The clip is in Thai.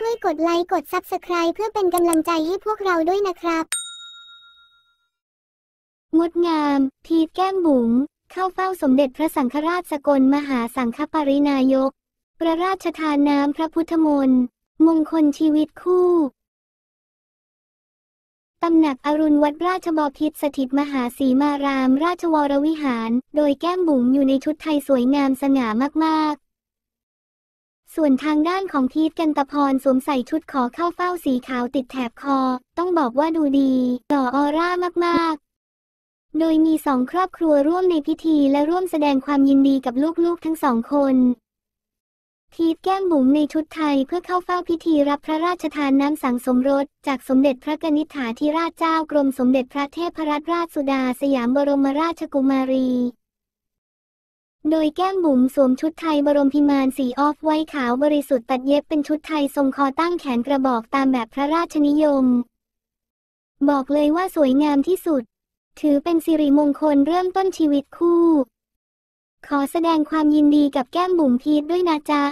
ช่วยกดไลค์กดซับสไคร b ์เพื่อเป็นกำลังใจให้พวกเราด้วยนะครับ งดงามทีแก้มบุ๋งเข้าเฝ้าสมเด็จพระสังฆราชสกล มหาสังฆปรินายกประราชทานน้ำพระพุทธมนต์มงคลชีวิตคู่ ตำหนักอรุณวัดราชบพิตรสถิตมหาสีมารามราชวรวิหาร โดยแก้มบุ๋งอยู่ในชุดไทยสวยงามสง่ามากส่วนทางด้านของพีทกันตะพรสวมใส่ชุดขอเข้าเฝ้าสีขาวติดแถบคอ ต้องบอกว่าดูดีหล่อออร่ามากๆ โดยมีสองครอบครัวร่วมในพิธีและร่วมแสดงความยินดีกับลูกๆทั้งสองคนพีทแก้มบุ๋มในชุดไทยเพื่อเข้าเฝ้าพิธีรับพระราชทานน้ำสังสมรสจากสมเด็จพระกนิษฐาธิราชเจ้ากรมสมเด็จพระเทพรัตนราชสุดาสยามบรมราชกุมารีโดยแก้มบุ๋มสวมชุดไทยบรมพิมานสีออฟไว้ขาวบริสุทธิ์ตัดเย็บเป็นชุดไทยทรงคอตั้งแขนกระบอกตามแบบพระราชนิยม บอกเลยว่าสวยงามที่สุดถือเป็นสิริมงคลเริ่มต้นชีวิตคู่ ขอแสดงความยินดีกับแก้มบุ๋มพีทด้วยนะจ๊ะ